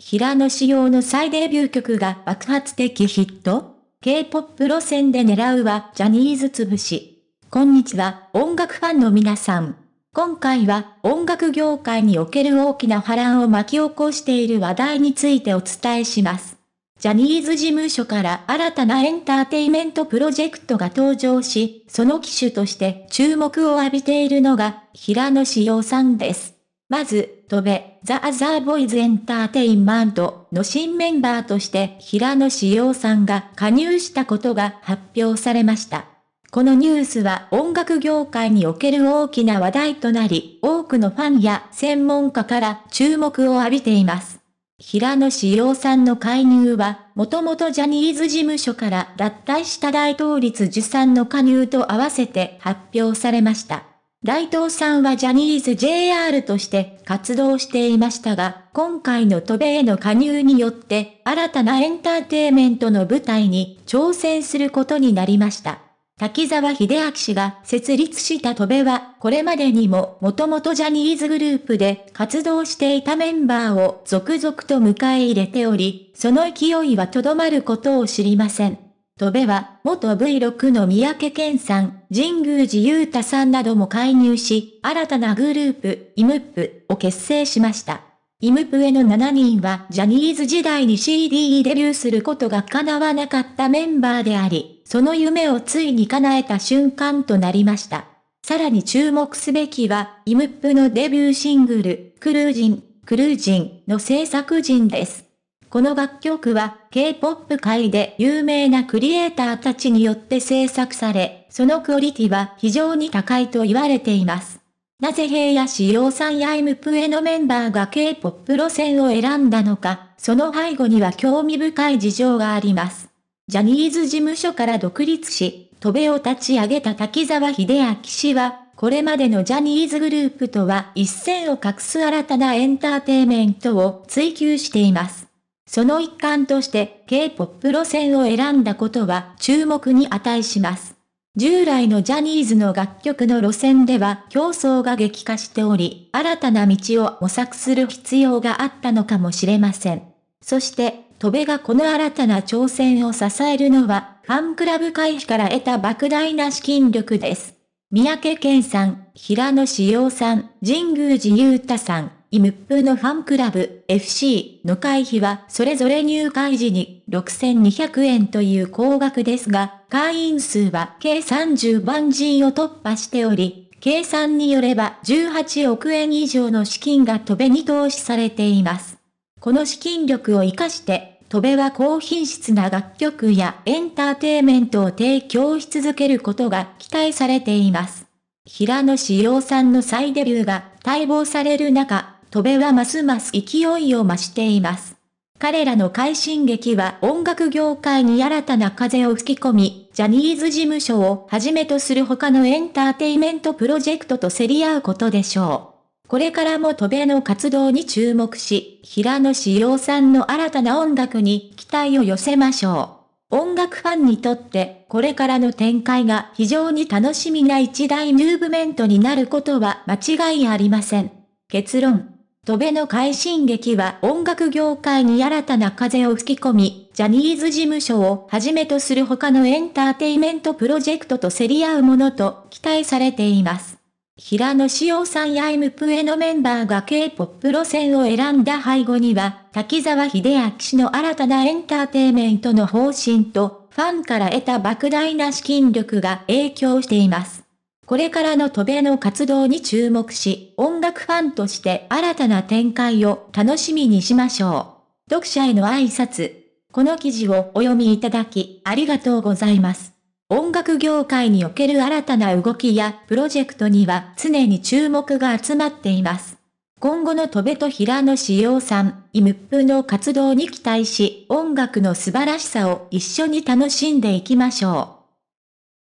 平野紫耀の再デビュー曲が爆発的ヒット ?K-POP 路線で狙うはジャニーズ潰し。こんにちは、音楽ファンの皆さん。今回は音楽業界における大きな波乱を巻き起こしている話題についてお伝えします。ジャニーズ事務所から新たなエンターテイメントプロジェクトが登場し、その機種として注目を浴びているのが平野紫耀さんです。まず、飛べ、ザ・アザー・ボイズ・エンターテインマントの新メンバーとして平野志陽さんが加入したことが発表されました。このニュースは音楽業界における大きな話題となり、多くのファンや専門家から注目を浴びています。平野志陽さんの介入は、もともとジャニーズ事務所から脱退した大統立持参の加入と合わせて発表されました。大東さんはジャニーズ JR として活動していましたが、今回の渡米への加入によって、新たなエンターテイメントの舞台に挑戦することになりました。滝沢秀明氏が設立した戸部は、これまでにも元々ジャニーズグループで活動していたメンバーを続々と迎え入れており、その勢いはとどまることを知りません。戸部は、元 V6 の三宅健さん、神宮寺勇太さんなども介入し、新たなグループ、イムップを結成しました。イムップへの7人はジャニーズ時代に CD デビューすることが叶わなかったメンバーであり、その夢をついに叶えた瞬間となりました。さらに注目すべきは、イムップのデビューシングル、クルージン、クルージンの制作陣です。この楽曲は K-POP 界で有名なクリエイターたちによって制作され、そのクオリティは非常に高いと言われています。なぜ平野志陽さんや m プエのメンバーが K-POP 路線を選んだのか、その背後には興味深い事情があります。ジャニーズ事務所から独立し、戸部を立ち上げた滝沢秀明氏は、これまでのジャニーズグループとは一線を画す新たなエンターテイメントを追求しています。その一環として K-POP 路線を選んだことは注目に値します。従来のジャニーズの楽曲の路線では競争が激化しており、新たな道を模索する必要があったのかもしれません。そして、戸部がこの新たな挑戦を支えるのは、ファンクラブ回避から得た莫大な資金力です。三宅健さん、平野志陽さん、神宮寺勇太さん、イムップのファンクラブ、FC の会費はそれぞれ入会時に6200円という高額ですが、会員数は計30万人を突破しており、計算によれば18億円以上の資金が飛べに投資されています。この資金力を活かして、飛べは高品質な楽曲やエンターテイメントを提供し続けることが期待されています。平野志陽さんの再デビューが待望される中、戸部はますます勢いを増しています。彼らの快進撃は音楽業界に新たな風を吹き込み、ジャニーズ事務所をはじめとする他のエンターテイメントプロジェクトと競り合うことでしょう。これからも戸部の活動に注目し、平野志耀さんの新たな音楽に期待を寄せましょう。音楽ファンにとって、これからの展開が非常に楽しみな一大ムーブメントになることは間違いありません。結論。戸辺の快進撃は音楽業界に新たな風を吹き込み、ジャニーズ事務所をはじめとする他のエンターテイメントプロジェクトと競り合うものと期待されています。平野紫耀さんやムプエのメンバーが K-POP 路線を選んだ背後には、滝沢秀明氏の新たなエンターテイメントの方針と、ファンから得た莫大な資金力が影響しています。これからの渡米の活動に注目し、音楽ファンとして新たな展開を楽しみにしましょう。読者への挨拶。この記事をお読みいただき、ありがとうございます。音楽業界における新たな動きやプロジェクトには常に注目が集まっています。今後の戸部と平野志陽さん、イムップの活動に期待し、音楽の素晴らしさを一緒に楽しんでいきましょう。